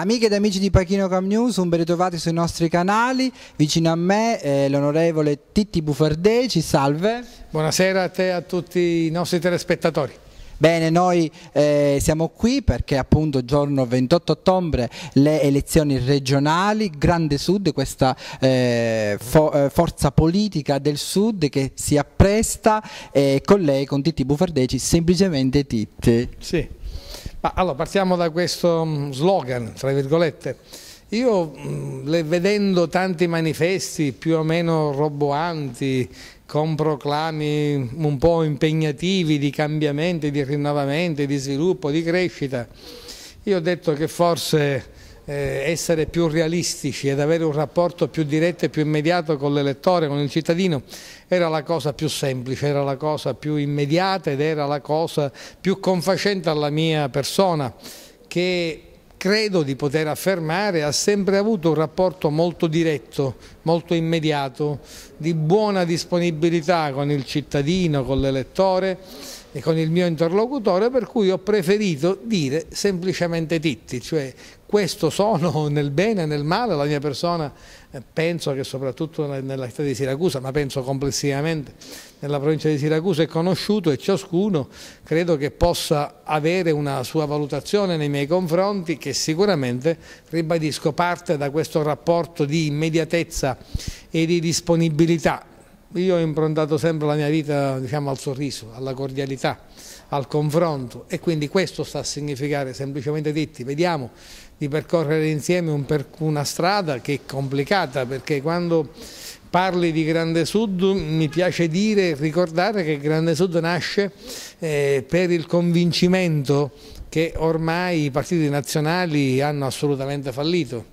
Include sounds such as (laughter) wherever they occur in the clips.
Amiche ed amici di Pachino Cam News, un ben ritrovati sui nostri canali. Vicino a me eh, l'onorevole Titti Bufardeci, salve. Buonasera a te e a tutti i nostri telespettatori. Bene, noi eh, siamo qui perché appunto giorno 28 ottobre le elezioni regionali, Grande Sud, questa eh, fo eh, forza politica del Sud che si appresta con lei, con Titti Bufardeci, semplicemente Titti. Sì. Ah, allora, partiamo da questo mm, slogan, tra virgolette. Io mm, vedendo tanti manifesti più o meno roboanti, con proclami un po' impegnativi di cambiamenti, di rinnovamento, di sviluppo, di crescita, io ho detto che forse eh, essere più realistici ed avere un rapporto più diretto e più immediato con l'elettore, con il cittadino, era la cosa più semplice, era la cosa più immediata ed era la cosa più confacente alla mia persona che credo di poter affermare ha sempre avuto un rapporto molto diretto, molto immediato, di buona disponibilità con il cittadino, con l'elettore e con il mio interlocutore, per cui ho preferito dire semplicemente Titti, cioè questo sono (laughs) nel bene e nel male, la mia persona eh, penso che soprattutto nella città di Siracusa, ma penso complessivamente nella provincia di Siracusa è conosciuto e ciascuno credo che possa avere una sua valutazione nei miei confronti che sicuramente, ribadisco, parte da questo rapporto di immediatezza e di disponibilità io ho improntato sempre la mia vita diciamo, al sorriso, alla cordialità, al confronto e quindi questo sta a significare semplicemente detti, vediamo di percorrere insieme un per una strada che è complicata perché quando parli di Grande Sud mi piace dire e ricordare che Grande Sud nasce eh, per il convincimento che ormai i partiti nazionali hanno assolutamente fallito.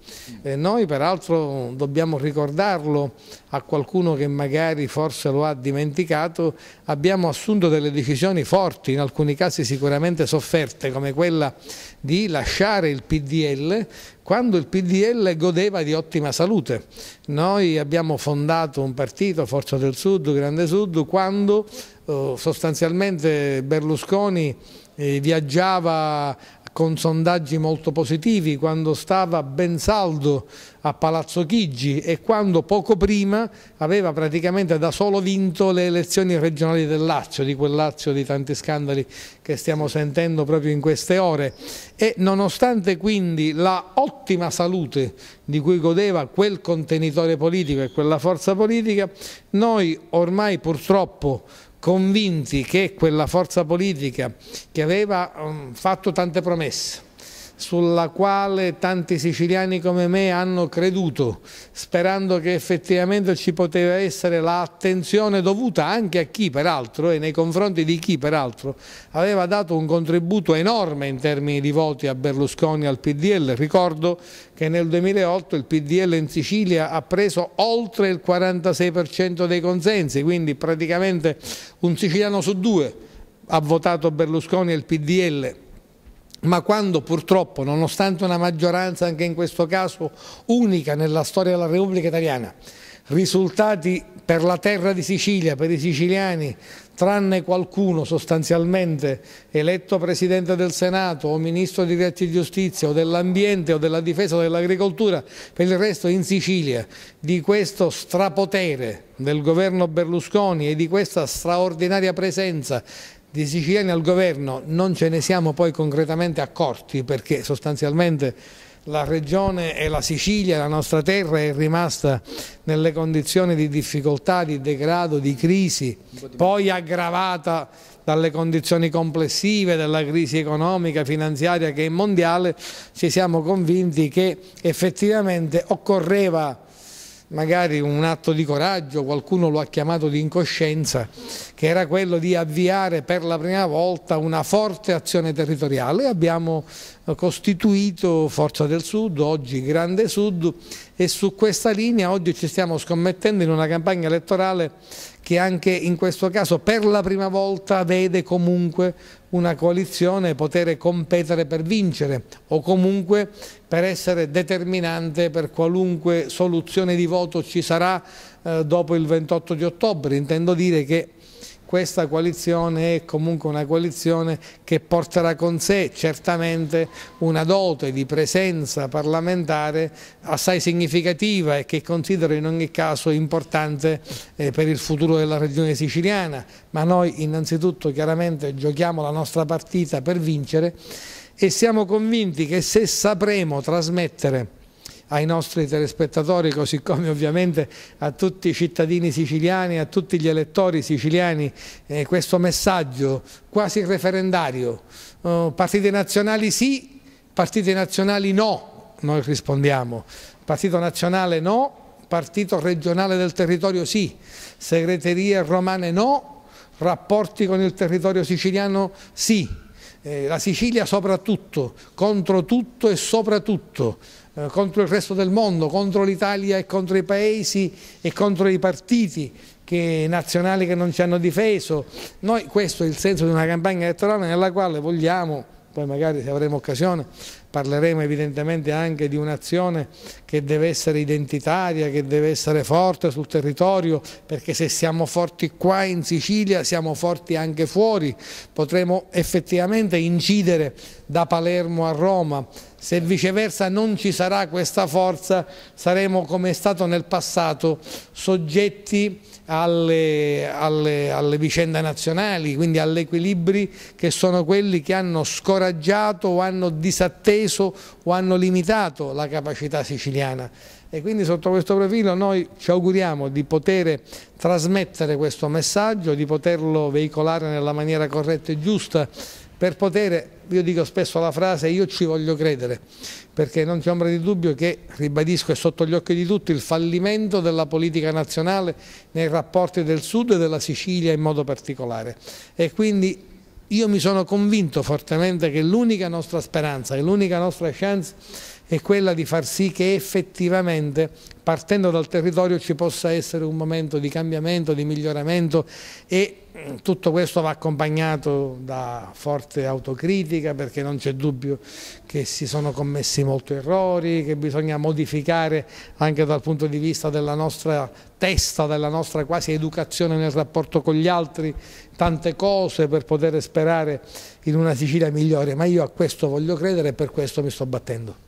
Eh, noi peraltro dobbiamo ricordarlo a qualcuno che magari forse lo ha dimenticato, abbiamo assunto delle decisioni forti, in alcuni casi sicuramente sofferte, come quella di lasciare il PDL quando il PDL godeva di ottima salute. Noi abbiamo fondato un partito, Forza del Sud, Grande Sud, quando eh, sostanzialmente Berlusconi eh, viaggiava con sondaggi molto positivi quando stava ben saldo a Palazzo Chigi e quando poco prima aveva praticamente da solo vinto le elezioni regionali del Lazio, di quel Lazio di tanti scandali che stiamo sentendo proprio in queste ore e nonostante quindi la ottima salute di cui godeva quel contenitore politico e quella forza politica, noi ormai purtroppo convinti che quella forza politica che aveva um, fatto tante promesse, sulla quale tanti siciliani come me hanno creduto, sperando che effettivamente ci poteva essere l'attenzione dovuta anche a chi peraltro e nei confronti di chi peraltro aveva dato un contributo enorme in termini di voti a Berlusconi e al PDL. Ricordo che nel 2008 il PDL in Sicilia ha preso oltre il 46% dei consensi, quindi praticamente un siciliano su due ha votato Berlusconi e il PDL ma quando purtroppo, nonostante una maggioranza anche in questo caso unica nella storia della Repubblica Italiana, risultati per la terra di Sicilia, per i siciliani, tranne qualcuno sostanzialmente eletto Presidente del Senato o Ministro di Grazia e Giustizia o dell'Ambiente o della Difesa o dell'Agricoltura, per il resto in Sicilia, di questo strapotere del governo Berlusconi e di questa straordinaria presenza di siciliani al governo non ce ne siamo poi concretamente accorti perché sostanzialmente la regione e la Sicilia, la nostra terra, è rimasta nelle condizioni di difficoltà, di degrado, di crisi, poi aggravata dalle condizioni complessive della crisi economica, finanziaria che è mondiale, ci siamo convinti che effettivamente occorreva magari un atto di coraggio, qualcuno lo ha chiamato di incoscienza, che era quello di avviare per la prima volta una forte azione territoriale. Abbiamo eh, costituito Forza del Sud, oggi Grande Sud e su questa linea oggi ci stiamo scommettendo in una campagna elettorale che anche in questo caso per la prima volta vede comunque una coalizione poter competere per vincere o comunque per essere determinante per qualunque soluzione di voto ci sarà eh, dopo il 28 di ottobre. Intendo dire che questa coalizione è comunque una coalizione che porterà con sé certamente una dote di presenza parlamentare assai significativa e che considero in ogni caso importante eh, per il futuro della regione siciliana, ma noi innanzitutto chiaramente giochiamo la nostra partita per vincere e siamo convinti che se sapremo trasmettere ai nostri telespettatori, così come ovviamente a tutti i cittadini siciliani, a tutti gli elettori siciliani, eh, questo messaggio quasi referendario. Uh, oh, partite nazionali sì, partite nazionali no, noi rispondiamo. Partito nazionale no, partito regionale del territorio sì, segreterie romane no, rapporti con il territorio siciliano sì, eh, la Sicilia soprattutto, contro tutto e soprattutto. Eh, contro il resto del mondo, contro l'Italia e contro i paesi e contro i partiti che, nazionali che non ci hanno difeso. Noi questo è il senso di una campagna elettorale nella quale vogliamo, poi magari se avremo occasione, parleremo evidentemente anche di un'azione che deve essere identitaria, che deve essere forte sul territorio, perché se siamo forti qua in Sicilia siamo forti anche fuori, potremo effettivamente incidere da Palermo a Roma, se viceversa non ci sarà questa forza saremo come è stato nel passato soggetti alle, alle, alle vicende nazionali, quindi agli equilibri che sono quelli che hanno scoraggiato o hanno disatteso sospeso o hanno limitato la capacità siciliana e quindi sotto questo profilo noi ci auguriamo di poter trasmettere questo messaggio, di poterlo veicolare nella maniera corretta e giusta per poter, io dico spesso la frase io ci voglio credere, perché non c'è ombra di dubbio che, ribadisco, è sotto gli occhi di tutti il fallimento della politica nazionale nei rapporti del Sud e della Sicilia in modo particolare. E quindi io mi sono convinto fortemente che l'unica nostra speranza, che l'unica nostra chance è quella di far sì che effettivamente partendo dal territorio ci possa essere un momento di cambiamento, di miglioramento e mm, tutto questo va accompagnato da forte autocritica perché non c'è dubbio che si sono commessi molti errori, che bisogna modificare anche dal punto di vista della nostra testa, della nostra quasi educazione nel rapporto con gli altri, tante cose per poter sperare in una Sicilia migliore, ma io a questo voglio credere e per questo mi sto battendo.